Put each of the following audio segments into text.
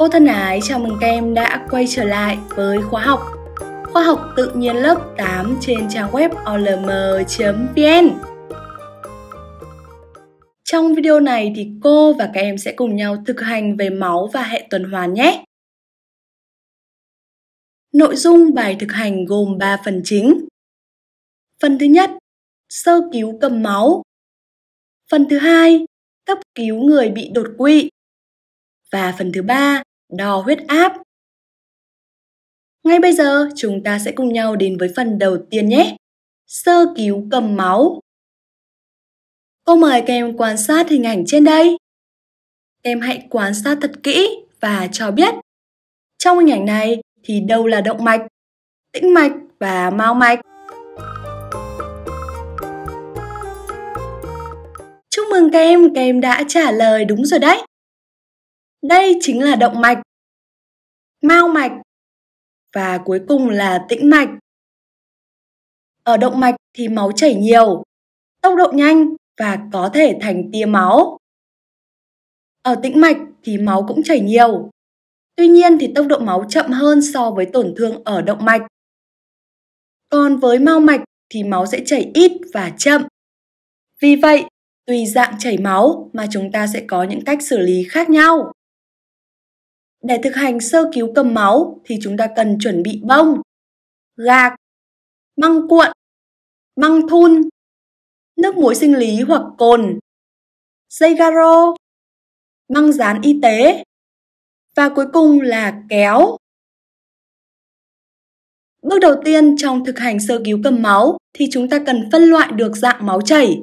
Cô thân ái, chào mừng các em đã quay trở lại với khóa học Khoa học tự nhiên lớp 8 trên trang web olm.vn Trong video này thì cô và các em sẽ cùng nhau thực hành về máu và hệ tuần hoàn nhé. Nội dung bài thực hành gồm 3 phần chính. Phần thứ nhất, sơ cứu cầm máu. Phần thứ hai, cấp cứu người bị đột quỵ. Và phần thứ ba, đo huyết áp. Ngay bây giờ, chúng ta sẽ cùng nhau đến với phần đầu tiên nhé. Sơ cứu cầm máu. Cô mời các em quan sát hình ảnh trên đây. Em hãy quan sát thật kỹ và cho biết trong hình ảnh này thì đâu là động mạch, tĩnh mạch và mao mạch. Chúc mừng các em, các em đã trả lời đúng rồi đấy. Đây chính là động mạch, mao mạch và cuối cùng là tĩnh mạch. Ở động mạch thì máu chảy nhiều, tốc độ nhanh và có thể thành tia máu. Ở tĩnh mạch thì máu cũng chảy nhiều. Tuy nhiên thì tốc độ máu chậm hơn so với tổn thương ở động mạch. Còn với mao mạch thì máu sẽ chảy ít và chậm. Vì vậy, tùy dạng chảy máu mà chúng ta sẽ có những cách xử lý khác nhau. Để thực hành sơ cứu cầm máu thì chúng ta cần chuẩn bị bông, gạc, măng cuộn, măng thun, nước muối sinh lý hoặc cồn, dây garo, măng dán y tế và cuối cùng là kéo. Bước đầu tiên trong thực hành sơ cứu cầm máu thì chúng ta cần phân loại được dạng máu chảy.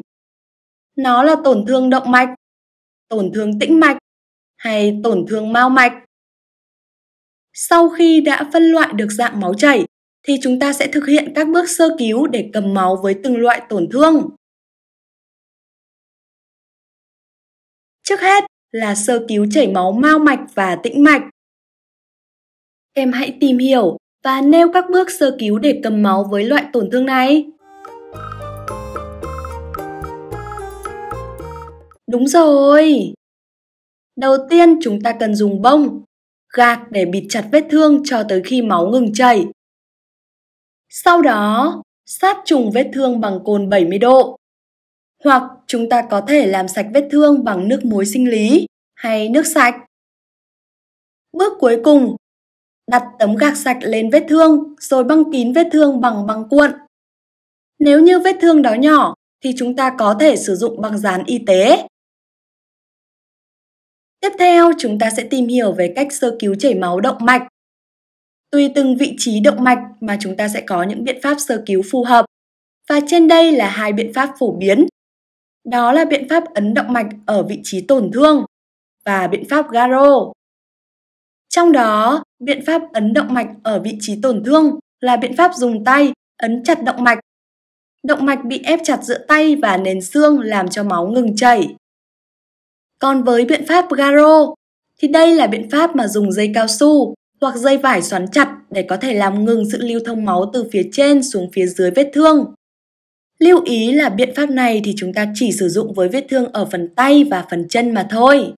Nó là tổn thương động mạch, tổn thương tĩnh mạch hay tổn thương mao mạch. Sau khi đã phân loại được dạng máu chảy, thì chúng ta sẽ thực hiện các bước sơ cứu để cầm máu với từng loại tổn thương. Trước hết là sơ cứu chảy máu mao mạch và tĩnh mạch. Em hãy tìm hiểu và nêu các bước sơ cứu để cầm máu với loại tổn thương này. Đúng rồi! Đầu tiên chúng ta cần dùng bông gạt để bịt chặt vết thương cho tới khi máu ngừng chảy. Sau đó, sát trùng vết thương bằng cồn 70 độ. Hoặc chúng ta có thể làm sạch vết thương bằng nước muối sinh lý hay nước sạch. Bước cuối cùng, đặt tấm gạc sạch lên vết thương rồi băng kín vết thương bằng băng cuộn. Nếu như vết thương đó nhỏ thì chúng ta có thể sử dụng băng dán y tế Tiếp theo, chúng ta sẽ tìm hiểu về cách sơ cứu chảy máu động mạch. Tùy từng vị trí động mạch mà chúng ta sẽ có những biện pháp sơ cứu phù hợp. Và trên đây là hai biện pháp phổ biến. Đó là biện pháp ấn động mạch ở vị trí tổn thương và biện pháp Garo. Trong đó, biện pháp ấn động mạch ở vị trí tổn thương là biện pháp dùng tay ấn chặt động mạch. Động mạch bị ép chặt giữa tay và nền xương làm cho máu ngừng chảy. Còn với biện pháp Garo, thì đây là biện pháp mà dùng dây cao su hoặc dây vải xoắn chặt để có thể làm ngừng sự lưu thông máu từ phía trên xuống phía dưới vết thương. Lưu ý là biện pháp này thì chúng ta chỉ sử dụng với vết thương ở phần tay và phần chân mà thôi.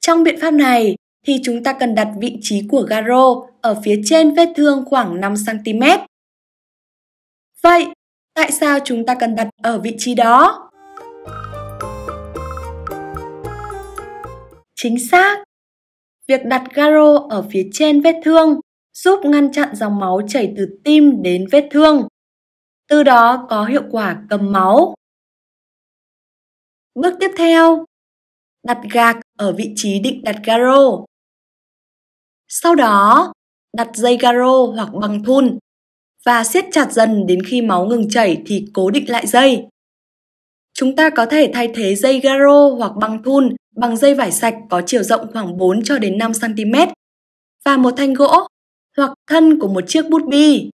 Trong biện pháp này thì chúng ta cần đặt vị trí của garo ở phía trên vết thương khoảng 5cm. Vậy, Tại sao chúng ta cần đặt ở vị trí đó? Chính xác! Việc đặt garo ở phía trên vết thương giúp ngăn chặn dòng máu chảy từ tim đến vết thương. Từ đó có hiệu quả cầm máu. Bước tiếp theo, đặt gạc ở vị trí định đặt garo. Sau đó, đặt dây garo hoặc bằng thun và siết chặt dần đến khi máu ngừng chảy thì cố định lại dây. Chúng ta có thể thay thế dây garo hoặc băng thun bằng dây vải sạch có chiều rộng khoảng 4 cho đến 5 cm và một thanh gỗ hoặc thân của một chiếc bút bi.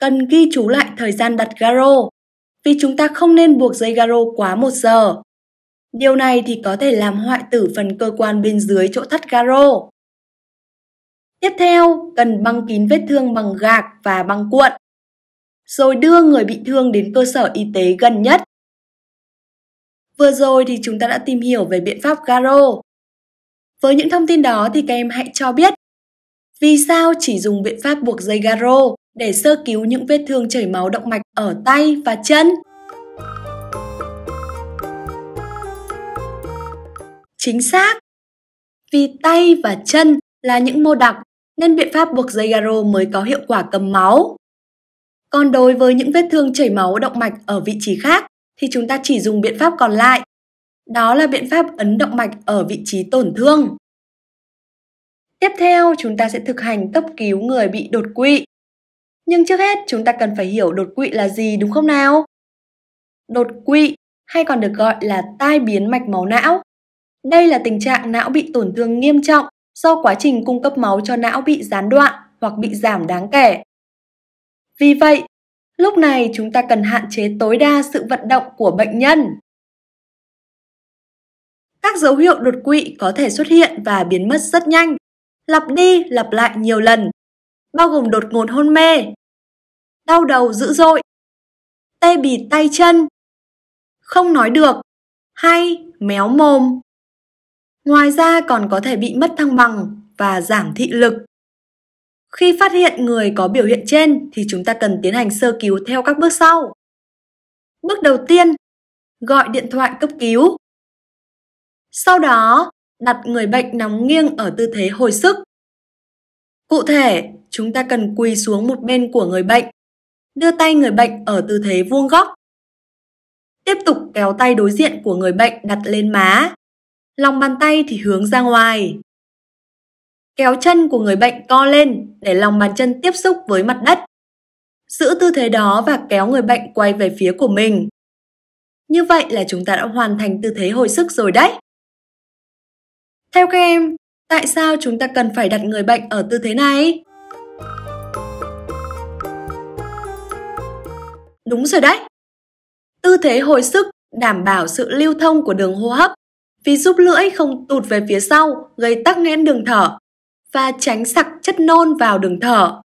Cần ghi chú lại thời gian đặt garo vì chúng ta không nên buộc dây garo quá 1 giờ. Điều này thì có thể làm hoại tử phần cơ quan bên dưới chỗ thắt garo. Tiếp theo, cần băng kín vết thương bằng gạc và băng cuộn, rồi đưa người bị thương đến cơ sở y tế gần nhất. Vừa rồi thì chúng ta đã tìm hiểu về biện pháp Garo. Với những thông tin đó thì các em hãy cho biết vì sao chỉ dùng biện pháp buộc dây Garo để sơ cứu những vết thương chảy máu động mạch ở tay và chân. Chính xác! Vì tay và chân là những mô đặc nên biện pháp buộc dây garo mới có hiệu quả cầm máu. Còn đối với những vết thương chảy máu động mạch ở vị trí khác thì chúng ta chỉ dùng biện pháp còn lại. Đó là biện pháp ấn động mạch ở vị trí tổn thương. Tiếp theo, chúng ta sẽ thực hành cấp cứu người bị đột quỵ. Nhưng trước hết, chúng ta cần phải hiểu đột quỵ là gì đúng không nào? Đột quỵ hay còn được gọi là tai biến mạch máu não. Đây là tình trạng não bị tổn thương nghiêm trọng do quá trình cung cấp máu cho não bị gián đoạn hoặc bị giảm đáng kể. Vì vậy, lúc này chúng ta cần hạn chế tối đa sự vận động của bệnh nhân. Các dấu hiệu đột quỵ có thể xuất hiện và biến mất rất nhanh, lặp đi lặp lại nhiều lần, bao gồm đột ngột hôn mê, đau đầu dữ dội, tê bì tay chân, không nói được hay méo mồm. Ngoài ra còn có thể bị mất thăng bằng và giảm thị lực. Khi phát hiện người có biểu hiện trên thì chúng ta cần tiến hành sơ cứu theo các bước sau. Bước đầu tiên, gọi điện thoại cấp cứu. Sau đó, đặt người bệnh nằm nghiêng ở tư thế hồi sức. Cụ thể, chúng ta cần quỳ xuống một bên của người bệnh, đưa tay người bệnh ở tư thế vuông góc. Tiếp tục kéo tay đối diện của người bệnh đặt lên má lòng bàn tay thì hướng ra ngoài. Kéo chân của người bệnh co lên để lòng bàn chân tiếp xúc với mặt đất. Giữ tư thế đó và kéo người bệnh quay về phía của mình. Như vậy là chúng ta đã hoàn thành tư thế hồi sức rồi đấy. Theo các em, tại sao chúng ta cần phải đặt người bệnh ở tư thế này? Đúng rồi đấy. Tư thế hồi sức đảm bảo sự lưu thông của đường hô hấp vì giúp lưỡi không tụt về phía sau gây tắc nghẽn đường thở và tránh sặc chất nôn vào đường thở.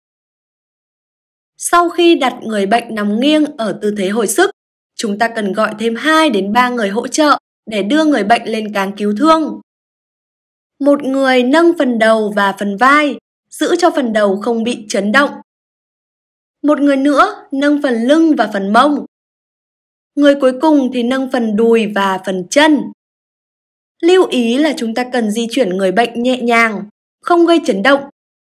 Sau khi đặt người bệnh nằm nghiêng ở tư thế hồi sức, chúng ta cần gọi thêm 2 đến 3 người hỗ trợ để đưa người bệnh lên cáng cứu thương. Một người nâng phần đầu và phần vai, giữ cho phần đầu không bị chấn động. Một người nữa nâng phần lưng và phần mông. Người cuối cùng thì nâng phần đùi và phần chân. Lưu ý là chúng ta cần di chuyển người bệnh nhẹ nhàng, không gây chấn động.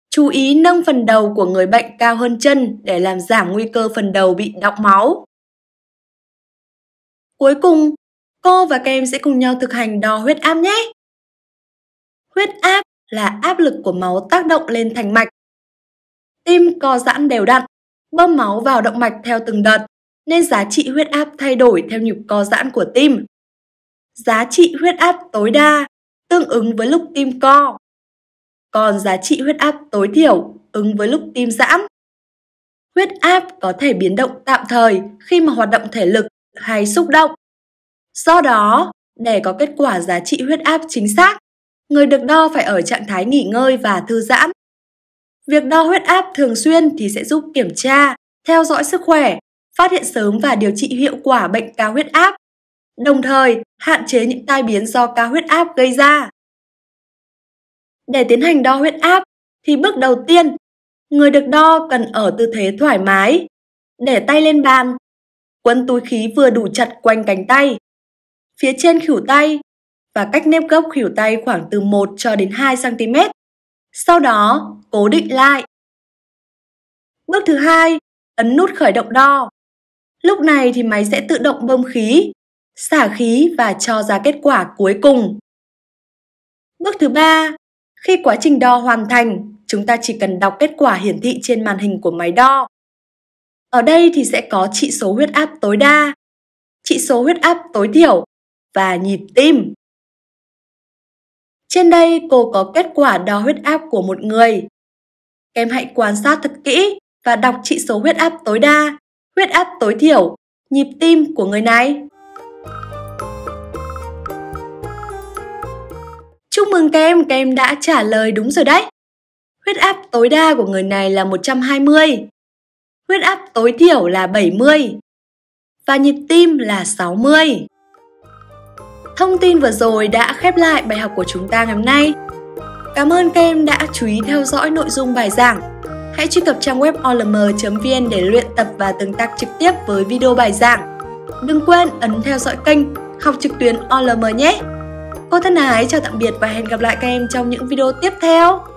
Chú ý nâng phần đầu của người bệnh cao hơn chân để làm giảm nguy cơ phần đầu bị đọng máu. Cuối cùng, cô và các em sẽ cùng nhau thực hành đo huyết áp nhé. Huyết áp là áp lực của máu tác động lên thành mạch. Tim co giãn đều đặn, bơm máu vào động mạch theo từng đợt, nên giá trị huyết áp thay đổi theo nhịp co giãn của tim giá trị huyết áp tối đa tương ứng với lúc tim co. Còn giá trị huyết áp tối thiểu ứng với lúc tim giãn. Huyết áp có thể biến động tạm thời khi mà hoạt động thể lực hay xúc động. Do đó, để có kết quả giá trị huyết áp chính xác, người được đo phải ở trạng thái nghỉ ngơi và thư giãn. Việc đo huyết áp thường xuyên thì sẽ giúp kiểm tra, theo dõi sức khỏe, phát hiện sớm và điều trị hiệu quả bệnh cao huyết áp đồng thời hạn chế những tai biến do cao huyết áp gây ra. Để tiến hành đo huyết áp thì bước đầu tiên, người được đo cần ở tư thế thoải mái, để tay lên bàn, quấn túi khí vừa đủ chặt quanh cánh tay, phía trên khỉu tay và cách nếp gốc khỉu tay khoảng từ 1 cho đến 2 cm. Sau đó, cố định lại. Bước thứ hai, ấn nút khởi động đo. Lúc này thì máy sẽ tự động bơm khí xả khí và cho ra kết quả cuối cùng. Bước thứ ba, khi quá trình đo hoàn thành, chúng ta chỉ cần đọc kết quả hiển thị trên màn hình của máy đo. Ở đây thì sẽ có trị số huyết áp tối đa, trị số huyết áp tối thiểu và nhịp tim. Trên đây cô có kết quả đo huyết áp của một người. Em hãy quan sát thật kỹ và đọc trị số huyết áp tối đa, huyết áp tối thiểu, nhịp tim của người này. Chúc mừng kem, kem đã trả lời đúng rồi đấy. Huyết áp tối đa của người này là 120. Huyết áp tối thiểu là 70. Và nhịp tim là 60. Thông tin vừa rồi đã khép lại bài học của chúng ta ngày hôm nay. Cảm ơn kem đã chú ý theo dõi nội dung bài giảng. Hãy truy cập trang web olm.vn để luyện tập và tương tác trực tiếp với video bài giảng. Đừng quên ấn theo dõi kênh Học trực tuyến OLM nhé! Cô thân ái chào tạm biệt và hẹn gặp lại các em trong những video tiếp theo.